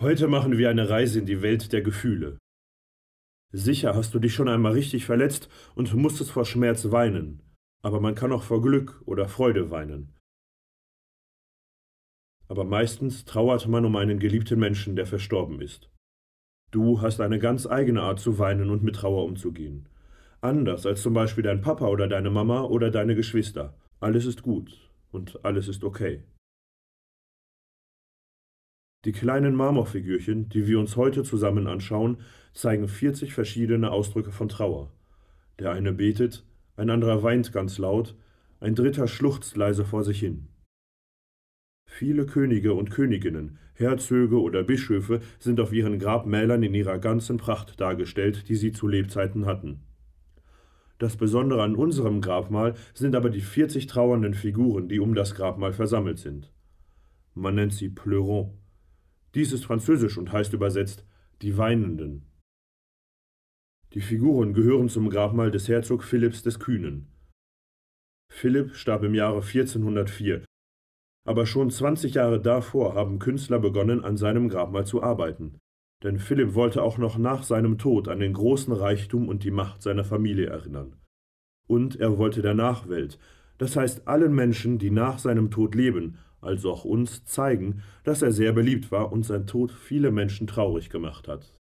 Heute machen wir eine Reise in die Welt der Gefühle. Sicher hast du dich schon einmal richtig verletzt und musstest vor Schmerz weinen, aber man kann auch vor Glück oder Freude weinen. Aber meistens trauert man um einen geliebten Menschen, der verstorben ist. Du hast eine ganz eigene Art zu weinen und mit Trauer umzugehen. Anders als zum Beispiel dein Papa oder deine Mama oder deine Geschwister. Alles ist gut und alles ist okay. Die kleinen Marmorfigürchen, die wir uns heute zusammen anschauen, zeigen 40 verschiedene Ausdrücke von Trauer. Der eine betet, ein anderer weint ganz laut, ein dritter schluchzt leise vor sich hin. Viele Könige und Königinnen, Herzöge oder Bischöfe sind auf ihren Grabmälern in ihrer ganzen Pracht dargestellt, die sie zu Lebzeiten hatten. Das Besondere an unserem Grabmal sind aber die 40 trauernden Figuren, die um das Grabmal versammelt sind. Man nennt sie Pleurons. Dies ist französisch und heißt übersetzt die Weinenden. Die Figuren gehören zum Grabmal des Herzog Philipps des Kühnen. Philipp starb im Jahre 1404, aber schon 20 Jahre davor haben Künstler begonnen, an seinem Grabmal zu arbeiten, denn Philipp wollte auch noch nach seinem Tod an den großen Reichtum und die Macht seiner Familie erinnern. Und er wollte der Nachwelt, das heißt allen Menschen, die nach seinem Tod leben, als auch uns zeigen, dass er sehr beliebt war und sein Tod viele Menschen traurig gemacht hat